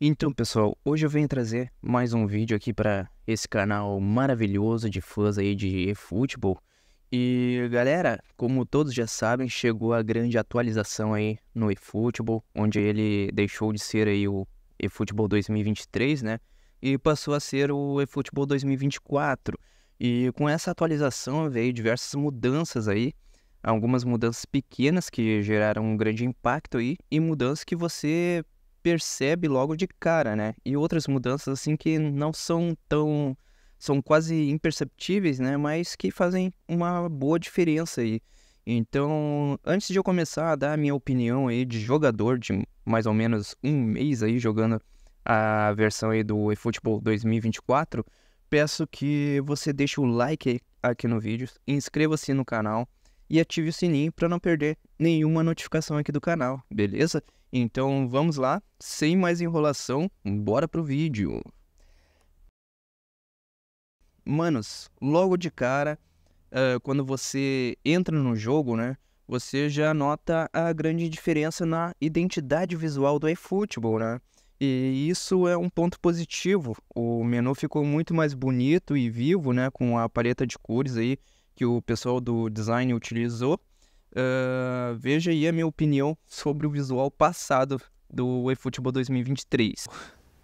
Então, pessoal, hoje eu venho trazer mais um vídeo aqui para esse canal maravilhoso de fãs aí de eFootball. E, galera, como todos já sabem, chegou a grande atualização aí no eFootball, onde ele deixou de ser aí o eFootball 2023, né? E passou a ser o eFootball 2024. E com essa atualização veio diversas mudanças aí, algumas mudanças pequenas que geraram um grande impacto aí e mudanças que você percebe logo de cara, né? E outras mudanças assim que não são tão são quase imperceptíveis, né? Mas que fazem uma boa diferença aí. Então, antes de eu começar a dar a minha opinião aí de jogador de mais ou menos um mês aí jogando a versão aí do eFootball 2024, peço que você deixe o like aqui no vídeo, inscreva-se no canal e ative o sininho para não perder nenhuma notificação aqui do canal, beleza? Então vamos lá, sem mais enrolação, bora pro vídeo. Manos, logo de cara, uh, quando você entra no jogo, né? Você já nota a grande diferença na identidade visual do eFootball, né? E isso é um ponto positivo. O menu ficou muito mais bonito e vivo, né? Com a paleta de cores aí que o pessoal do design utilizou. Uh, veja aí a minha opinião sobre o visual passado do eFootball 2023.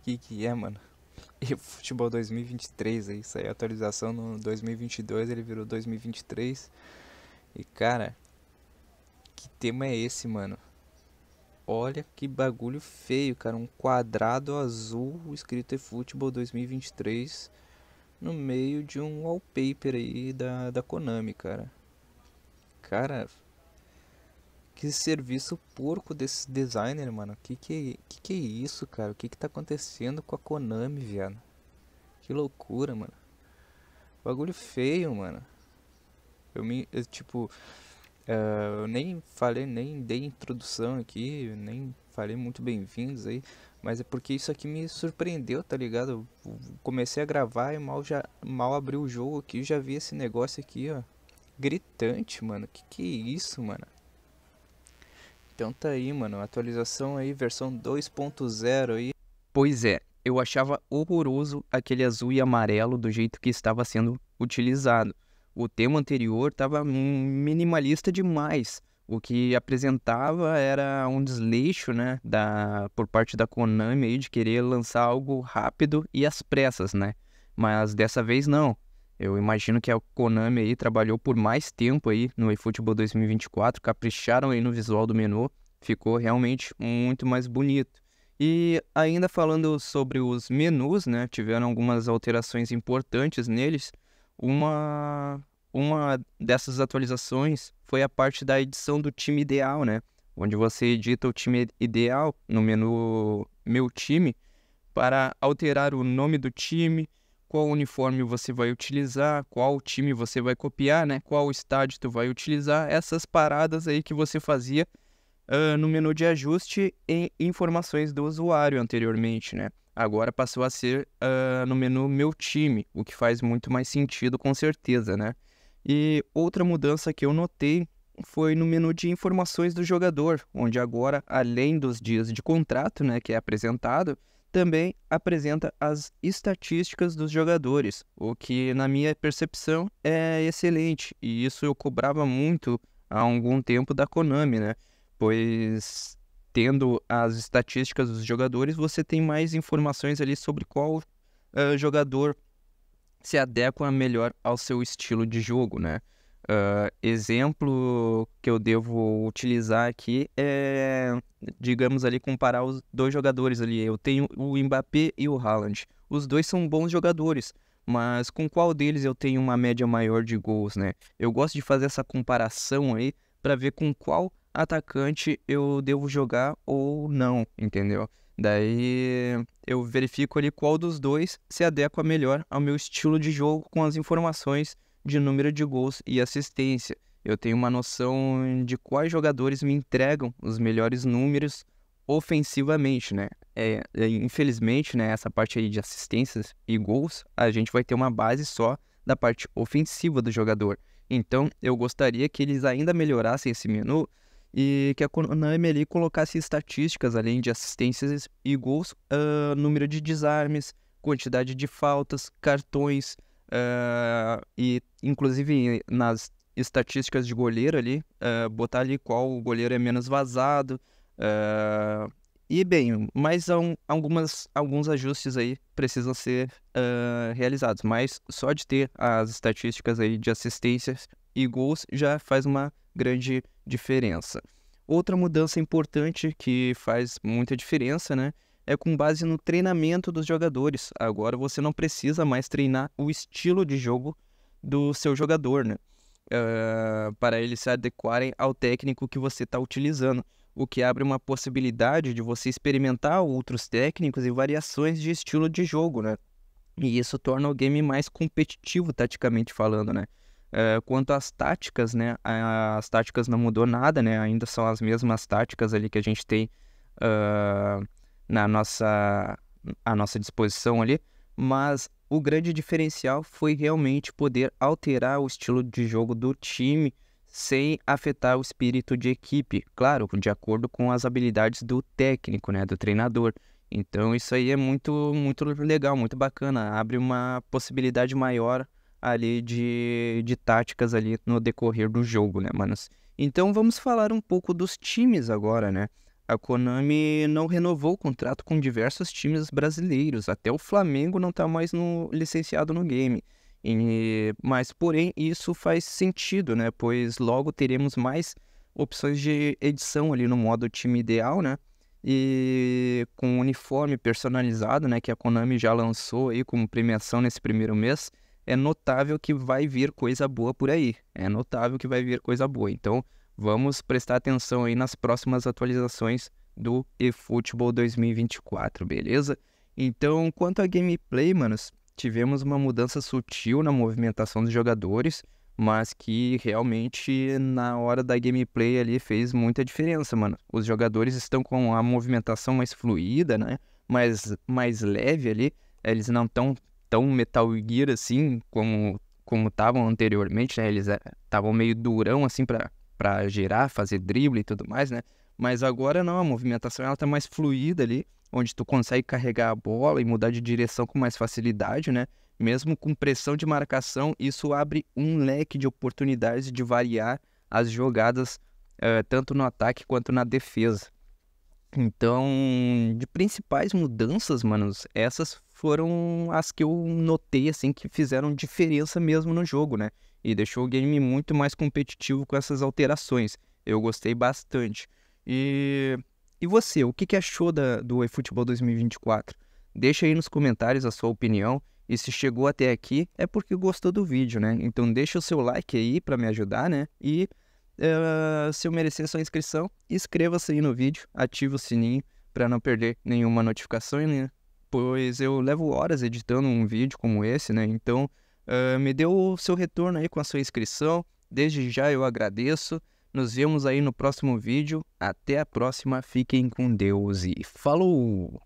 Que que é, mano? eFootball 2023, é isso aí, atualização no 2022, ele virou 2023. E cara, que tema é esse, mano? Olha que bagulho feio, cara, um quadrado azul escrito eFootball 2023 no meio de um wallpaper aí da, da Konami, cara. Cara, que serviço porco desse designer, mano. Que que, que que é isso, cara? O que que tá acontecendo com a Konami, viado? Que loucura, mano. Bagulho feio, mano. Eu me. Eu, tipo. Uh, eu nem falei, nem dei introdução aqui, nem falei muito bem-vindos aí, mas é porque isso aqui me surpreendeu, tá ligado? Eu comecei a gravar e mal já mal abri o jogo aqui, já vi esse negócio aqui, ó. Gritante, mano. Que que é isso, mano? Então tá aí, mano. Atualização aí, versão 2.0 aí. Pois é, eu achava horroroso aquele azul e amarelo do jeito que estava sendo utilizado. O tema anterior estava minimalista demais. O que apresentava era um desleixo, né, da, por parte da Konami aí de querer lançar algo rápido e às pressas, né? Mas dessa vez não. Eu imagino que a Konami aí trabalhou por mais tempo aí no eFootball 2024, capricharam aí no visual do menu, ficou realmente muito mais bonito. E ainda falando sobre os menus, né, tiveram algumas alterações importantes neles. Uma uma dessas atualizações foi a parte da edição do time ideal, né? Onde você edita o time ideal no menu Meu Time para alterar o nome do time, qual uniforme você vai utilizar, qual time você vai copiar, né? Qual estádio você vai utilizar, essas paradas aí que você fazia uh, no menu de ajuste e informações do usuário anteriormente, né? Agora passou a ser uh, no menu meu time, o que faz muito mais sentido com certeza, né? E outra mudança que eu notei foi no menu de informações do jogador, onde agora, além dos dias de contrato, né, que é apresentado, também apresenta as estatísticas dos jogadores, o que, na minha percepção, é excelente. E isso eu cobrava muito há algum tempo da Konami, né? Pois tendo as estatísticas dos jogadores, você tem mais informações ali sobre qual uh, jogador se adequa melhor ao seu estilo de jogo, né? Uh, exemplo que eu devo utilizar aqui é, digamos ali, comparar os dois jogadores ali. Eu tenho o Mbappé e o Haaland. Os dois são bons jogadores, mas com qual deles eu tenho uma média maior de gols, né? Eu gosto de fazer essa comparação aí para ver com qual atacante eu devo jogar ou não, entendeu? Daí eu verifico ali qual dos dois se adequa melhor ao meu estilo de jogo com as informações de número de gols e assistência. Eu tenho uma noção de quais jogadores me entregam os melhores números ofensivamente, né? É, é, infelizmente, né, essa parte aí de assistências e gols, a gente vai ter uma base só da parte ofensiva do jogador. Então, eu gostaria que eles ainda melhorassem esse menu e que a Konami ali colocasse estatísticas, além de assistências e gols, uh, número de desarmes, quantidade de faltas, cartões, Uh, e, inclusive, nas estatísticas de goleiro ali, uh, botar ali qual goleiro é menos vazado. Uh, e, bem, mas um, algumas, alguns ajustes aí precisam ser realizados. Mas só de ter as estatísticas aí de assistências e gols já faz uma grande diferença. Outra mudança importante que faz muita diferença, né? é com base no treinamento dos jogadores. Agora você não precisa mais treinar o estilo de jogo do seu jogador, né? Uh, para eles se adequarem ao técnico que você está utilizando, o que abre uma possibilidade de você experimentar outros técnicos e variações de estilo de jogo, né? E isso torna o game mais competitivo, taticamente falando, né? Uh, quanto às táticas, né? Ah, as táticas não mudou nada, né? Ainda são as mesmas táticas ali que a gente tem uh, na nossa, à nossa disposição ali, mas o grande diferencial foi realmente poder alterar o estilo de jogo do time sem afetar o espírito de equipe, claro, de acordo com as habilidades do técnico, né, do treinador. Então isso aí é muito muito legal, muito bacana, abre uma possibilidade maior ali de, de táticas ali no decorrer do jogo, né, manos? Então vamos falar um pouco dos times agora, né? a Konami não renovou o contrato com diversos times brasileiros. Até o Flamengo não está mais no, licenciado no game. E, mas, porém, isso faz sentido, né? Pois logo teremos mais opções de edição ali no modo time ideal, né? E com uniforme personalizado, né? Que a Konami já lançou aí como premiação nesse primeiro mês. É notável que vai vir coisa boa por aí. É notável que vai vir coisa boa. Então, vamos prestar atenção aí nas próximas atualizações do eFootball 2024, beleza? Então, quanto à gameplay, manos, tivemos uma mudança sutil na movimentação dos jogadores, mas que realmente na hora da gameplay ali fez muita diferença, mano. Os jogadores estão com a movimentação mais fluida, né? Mais, mais leve ali. Eles não estão tão Metal Gear assim como como estavam anteriormente, né? Eles estavam eh, meio durão assim para para girar, fazer drible e tudo mais, né? Mas agora não, a movimentação ela tá mais fluida ali, onde tu consegue carregar a bola e mudar de direção com mais facilidade, né? Mesmo com pressão de marcação, isso abre um leque de oportunidades de variar as jogadas, uh, tanto no ataque quanto na defesa. Então, de principais mudanças, manos, essas foram as que eu notei, assim, que fizeram diferença mesmo no jogo, né? E deixou o game muito mais competitivo com essas alterações. Eu gostei bastante. E, e você, o que, que achou da, do eFootball 2024? Deixa aí nos comentários a sua opinião. E se chegou até aqui, é porque gostou do vídeo, né? Então deixa o seu like aí para me ajudar, né? E uh, se eu merecer sua inscrição, inscreva-se aí no vídeo, ative o sininho para não perder nenhuma notificação, né? pois eu levo horas editando um vídeo como esse, né? Então, uh, me dê o seu retorno aí com a sua inscrição. Desde já eu agradeço. Nos vemos aí no próximo vídeo. Até a próxima. Fiquem com Deus e falou!